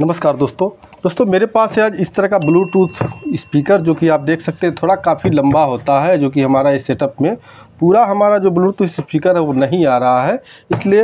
नमस्कार दोस्तों दोस्तों मेरे पास है आज इस तरह का ब्लूटूथ स्पीकर जो कि आप देख सकते हैं थोड़ा काफ़ी लंबा होता है जो कि हमारा इस सेटअप में पूरा हमारा जो ब्लूटूथ स्पीकर है वो नहीं आ रहा है इसलिए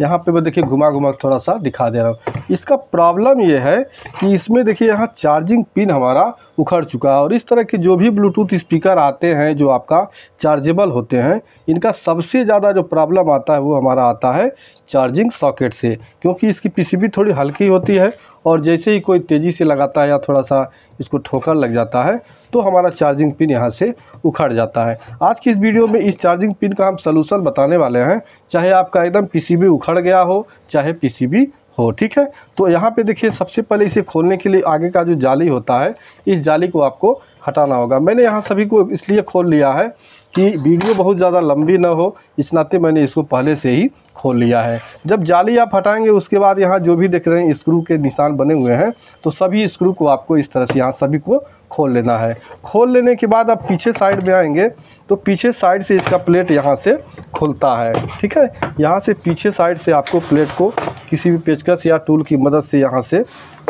यहाँ पे मैं देखिए घुमा घुमा थोड़ा सा दिखा दे रहा हूँ इसका प्रॉब्लम ये है कि इसमें देखिए यहाँ चार्जिंग पिन हमारा उखड़ चुका है और इस तरह के जो भी ब्लूटूथ स्पीकर आते हैं जो आपका चार्जेबल होते हैं इनका सबसे ज़्यादा जो प्रॉब्लम आता है वो हमारा आता है चार्जिंग सॉकेट से क्योंकि इसकी पी थोड़ी हल्की होती है और जैसे ही कोई तेज़ी से लगाता है या थोड़ा सा इसको ठोकर लग जाता है तो हमारा चार्जिंग पिन यहाँ से उखड़ जाता है आज की इस वीडियो में इस चार्जिंग पिन का हम सलूशन बताने वाले हैं चाहे आपका एकदम पीसीबी उखड़ गया हो चाहे पीसीबी हो ठीक है तो यहाँ पे देखिए सबसे पहले इसे खोलने के लिए आगे का जो जाली होता है इस जाली को आपको हटाना होगा मैंने यहाँ सभी को इसलिए खोल लिया है कि वीडियो बहुत ज़्यादा लंबी ना हो इस नाते मैंने इसको पहले से ही खोल लिया है जब जाली आप हटाएंगे उसके बाद यहाँ जो भी देख रहे हैं स्क्रू के निशान बने हुए हैं तो सभी स्क्रू को आपको इस तरह से यहाँ सभी को खोल लेना है खोल लेने के बाद आप पीछे साइड में आएंगे तो पीछे साइड से इसका प्लेट यहाँ से खुलता है ठीक है यहाँ से पीछे साइड से आपको प्लेट को किसी भी पेचकस या टूल की मदद से यहाँ से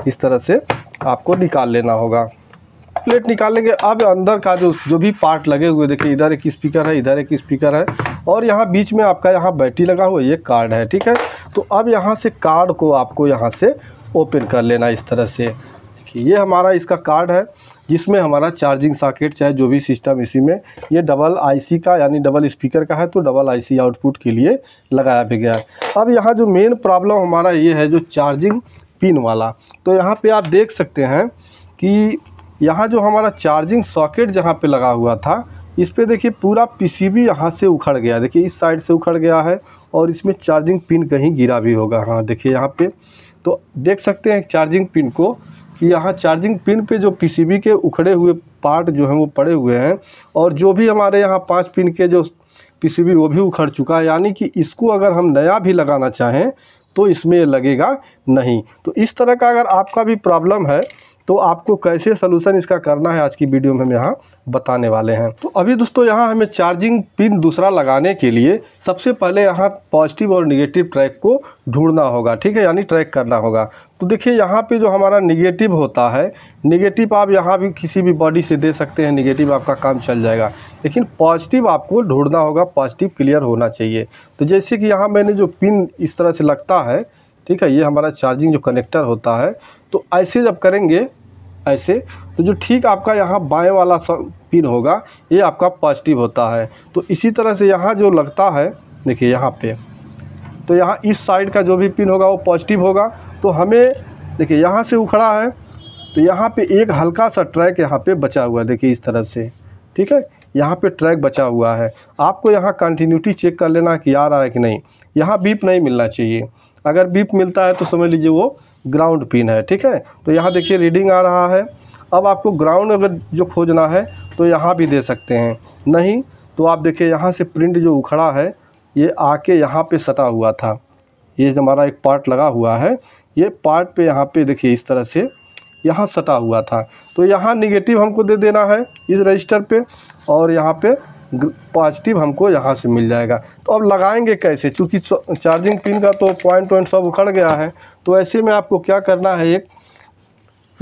इस तरह से आपको निकाल लेना होगा प्लेट निकालेंगे अब अंदर का जो जो भी पार्ट लगे हुए देखिए इधर एक स्पीकर है इधर एक स्पीकर है और यहाँ बीच में आपका यहाँ बैटरी लगा हुआ ये कार्ड है ठीक है तो अब यहाँ से कार्ड को आपको यहाँ से ओपन कर लेना इस तरह से देखिए ये हमारा इसका कार्ड है जिसमें हमारा चार्जिंग साकेट चाहे जो भी सिस्टम इसी में ये डबल आईसी का यानी डबल स्पीकर का है तो डबल आईसी आउटपुट के लिए लगाया भी गया है अब यहाँ जो मेन प्रॉब्लम हमारा ये है जो चार्जिंग पिन वाला तो यहाँ पे आप देख सकते हैं कि यहाँ जो हमारा चार्जिंग सॉकेट जहाँ पे लगा हुआ था इस पर देखिए पूरा पीसीबी यहाँ से उखड़ गया देखिए इस साइड से उखड़ गया है और इसमें चार्जिंग पिन कहीं गिरा भी होगा हाँ देखिए यहाँ पे तो देख सकते हैं चार्जिंग पिन को कि यहाँ चार्जिंग पिन पे जो पीसीबी के उखड़े हुए पार्ट जो हैं वो पड़े हुए हैं और जो भी हमारे यहाँ पाँच पिन के जो पी वो भी उखड़ चुका है यानी कि इसको अगर हम नया भी लगाना चाहें तो इसमें लगेगा नहीं तो इस तरह का अगर आपका भी प्रॉब्लम है तो आपको कैसे सलूशन इसका करना है आज की वीडियो में हम यहाँ बताने वाले हैं तो अभी दोस्तों यहाँ हमें चार्जिंग पिन दूसरा लगाने के लिए सबसे पहले यहाँ पॉजिटिव और निगेटिव ट्रैक को ढूंढना होगा ठीक है यानी ट्रैक करना होगा तो देखिए यहाँ पे जो हमारा निगेटिव होता है निगेटिव आप यहाँ भी किसी भी बॉडी से दे सकते हैं निगेटिव आपका काम चल जाएगा लेकिन पॉजिटिव आपको ढूंढना होगा पॉजिटिव क्लियर होना चाहिए तो जैसे कि यहाँ मैंने जो पिन इस तरह से लगता है ठीक है ये हमारा चार्जिंग जो कनेक्टर होता है तो ऐसे जब करेंगे ऐसे तो जो ठीक आपका यहाँ बाएं वाला पिन होगा ये आपका पॉजिटिव होता है तो इसी तरह से यहाँ जो लगता है देखिए यहाँ पे तो यहाँ इस साइड का जो भी पिन होगा वो पॉजिटिव होगा तो हमें देखिए यहाँ से उखड़ा है तो यहाँ पे एक हल्का सा ट्रैक यहाँ पे बचा हुआ है देखिए इस तरफ से ठीक है यहाँ पे ट्रैक बचा हुआ है आपको यहाँ कंटिन्यूटी चेक कर लेना कि आ रहा है कि नहीं यहाँ बीप नहीं मिलना चाहिए अगर बीप मिलता है तो समझ लीजिए वो ग्राउंड पिन है ठीक है तो यहाँ देखिए रीडिंग आ रहा है अब आपको ग्राउंड अगर जो खोजना है तो यहाँ भी दे सकते हैं नहीं तो आप देखिए यहाँ से प्रिंट जो उखड़ा है ये आके यहाँ पे सटा हुआ था ये हमारा एक पार्ट लगा हुआ है ये पार्ट पे यहाँ पे देखिए इस तरह से यहाँ सटा हुआ था तो यहाँ निगेटिव हमको दे देना है इस रजिस्टर पर और यहाँ पर पॉजिटिव हमको यहाँ से मिल जाएगा तो अब लगाएंगे कैसे चूँकि चार्जिंग पिन का तो पॉइंट वॉइंट सब उखड़ गया है तो ऐसे में आपको क्या करना है एक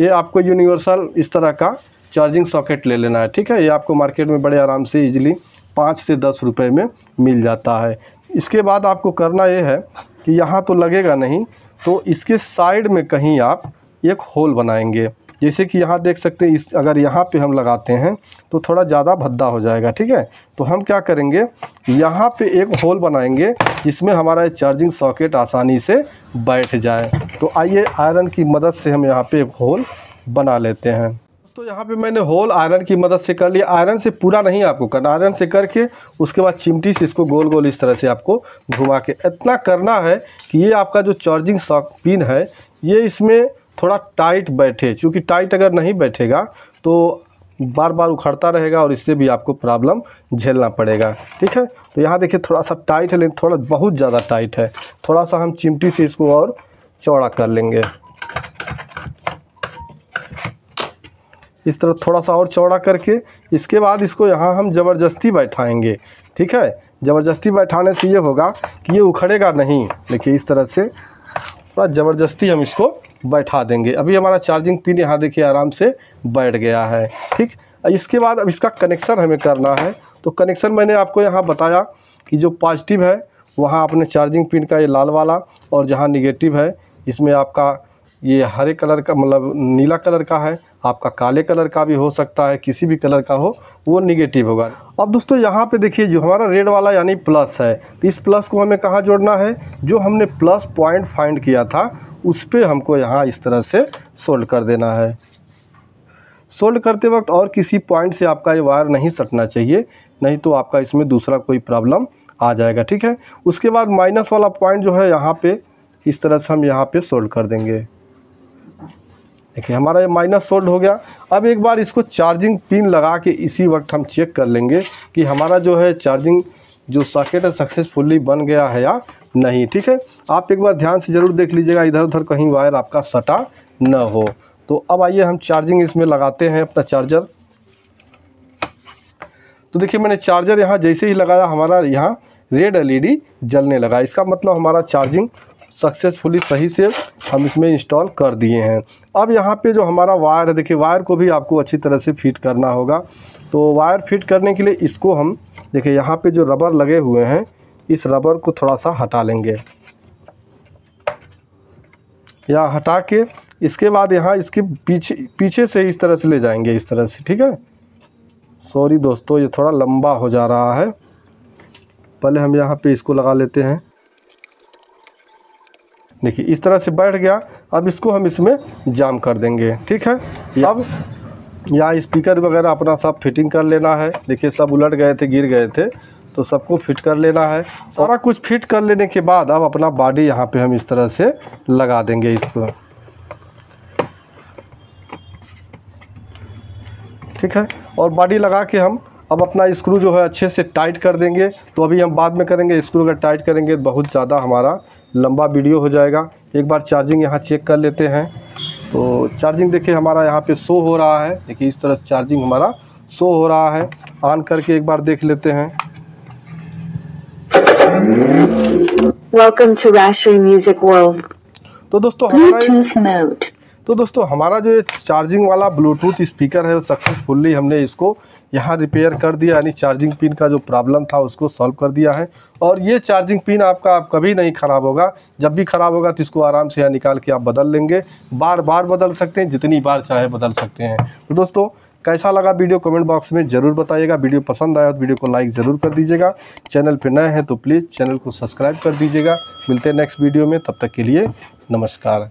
ये आपको यूनिवर्सल इस तरह का चार्जिंग सॉकेट ले लेना है ठीक है ये आपको मार्केट में बड़े आराम से इजीली पाँच से दस रुपए में मिल जाता है इसके बाद आपको करना ये है कि यहाँ तो लगेगा नहीं तो इसके साइड में कहीं आप एक होल बनाएंगे जैसे कि यहाँ देख सकते हैं इस अगर यहाँ पे हम लगाते हैं तो थोड़ा ज़्यादा भद्दा हो जाएगा ठीक है तो हम क्या करेंगे यहाँ पे एक होल बनाएंगे जिसमें हमारा चार्जिंग सॉकेट आसानी से बैठ जाए तो आइए आयरन की मदद से हम यहाँ पर एक होल बना लेते हैं तो यहाँ पे मैंने होल आयरन की मदद से कर लिया आयरन से पूरा नहीं आपको करना आयरन से करके उसके बाद चिमटी से इसको गोल गोल इस तरह से आपको घुमा के इतना करना है कि ये आपका जो चार्जिंग सॉक पिन है ये इसमें थोड़ा टाइट बैठे क्योंकि टाइट अगर नहीं बैठेगा तो बार बार उखड़ता रहेगा और इससे भी आपको प्रॉब्लम झेलना पड़ेगा ठीक है तो यहाँ देखिए थोड़ा सा टाइट है लेकिन थोड़ा बहुत ज़्यादा टाइट है थोड़ा सा हम चिमटी से इसको और चौड़ा कर लेंगे इस तरह थोड़ा सा और चौड़ा करके इसके बाद इसको यहाँ हम ज़बरदस्ती बैठाएंगे ठीक है ज़बरदस्ती बैठाने से ये होगा कि ये उखड़ेगा नहीं देखिए इस तरह से थोड़ा ज़बरदस्ती हम इसको बैठा देंगे अभी हमारा चार्जिंग पिन यहाँ देखिए आराम से बैठ गया है ठीक इसके बाद अब इसका कनेक्शन हमें करना है तो कनेक्शन मैंने आपको यहाँ बताया कि जो पॉजिटिव है वहाँ आपने चार्जिंग पिन का ये लाल वाला और जहाँ निगेटिव है इसमें आपका ये हरे कलर का मतलब नीला कलर का है आपका काले कलर का भी हो सकता है किसी भी कलर का हो वो निगेटिव होगा अब दोस्तों यहाँ पे देखिए जो हमारा रेड वाला यानी प्लस है तो इस प्लस को हमें कहाँ जोड़ना है जो हमने प्लस पॉइंट फाइंड किया था उस पर हमको यहाँ इस तरह से सोल्ड कर देना है सोल्ड करते वक्त और किसी पॉइंट से आपका ये वायर नहीं सटना चाहिए नहीं तो आपका इसमें दूसरा कोई प्रॉब्लम आ जाएगा ठीक है उसके बाद माइनस वाला पॉइंट जो है यहाँ पे इस तरह से हम यहाँ पे सोल्ड कर देंगे देखिए हमारा ये माइनस सोल्ड हो गया अब एक बार इसको चार्जिंग पिन लगा के इसी वक्त हम चेक कर लेंगे कि हमारा जो है चार्जिंग जो सॉकेट है सक्सेसफुली बन गया है या नहीं ठीक है आप एक बार ध्यान से ज़रूर देख लीजिएगा इधर उधर कहीं वायर आपका सटा न हो तो अब आइए हम चार्जिंग इसमें लगाते हैं अपना चार्जर तो देखिए मैंने चार्जर यहाँ जैसे ही लगाया हमारा यहाँ रेड एलईडी जलने लगा इसका मतलब हमारा चार्जिंग सक्सेसफुली सही से हम इसमें इंस्टॉल कर दिए हैं अब यहाँ पे जो हमारा वायर है देखिए वायर को भी आपको अच्छी तरह से फिट करना होगा तो वायर फिट करने के लिए इसको हम देखिए यहाँ पे जो रबर लगे हुए हैं इस रबर को थोड़ा सा हटा लेंगे या हटा के इसके बाद यहाँ इसके पीछे पीछे से इस तरह से ले जाएंगे इस तरह से ठीक है सॉरी दोस्तों ये थोड़ा लंबा हो जा रहा है पहले हम यहाँ पे इसको लगा लेते हैं देखिए इस तरह से बैठ गया अब इसको हम इसमें जाम कर देंगे ठीक है अब यहाँ स्पीकर वगैरह अपना सब फिटिंग कर लेना है देखिए सब उलट गए थे गिर गए थे तो सबको फिट कर लेना है सारा कुछ फिट कर लेने के बाद अब अपना बॉडी यहाँ पे हम इस तरह से लगा देंगे इसको ठीक है और बॉडी लगा के हम अब अपना स्क्रू जो है अच्छे से टाइट कर देंगे तो अभी हम बाद में करेंगे स्क्रू अगर टाइट करेंगे तो बहुत ज़्यादा हमारा लंबा वीडियो हो जाएगा एक बार चार्जिंग यहाँ चेक कर लेते हैं तो चार्जिंग देखिए हमारा यहाँ पे शो हो रहा है देखिए इस तरह चार्जिंग हमारा शो हो रहा है ऑन करके एक बार देख लेते हैं तो दोस्तों हमारा तो दोस्तों हमारा जो ये चार्जिंग वाला ब्लूटूथ स्पीकर है सक्सेसफुल्ली हमने इसको यहाँ रिपेयर कर दिया यानी चार्जिंग पिन का जो प्रॉब्लम था उसको सॉल्व कर दिया है और ये चार्जिंग पिन आपका आप कभी नहीं ख़राब होगा जब भी ख़राब होगा तो इसको आराम से यहाँ निकाल के आप बदल लेंगे बार बार बदल सकते हैं जितनी बार चाहे बदल सकते हैं तो दोस्तों कैसा लगा वीडियो कमेंट बॉक्स में ज़रूर बताइएगा वीडियो पसंद आया तो वीडियो को लाइक ज़रूर कर दीजिएगा चैनल पर नए हैं तो प्लीज़ चैनल को सब्सक्राइब कर दीजिएगा मिलते हैं नेक्स्ट वीडियो में तब तक के लिए नमस्कार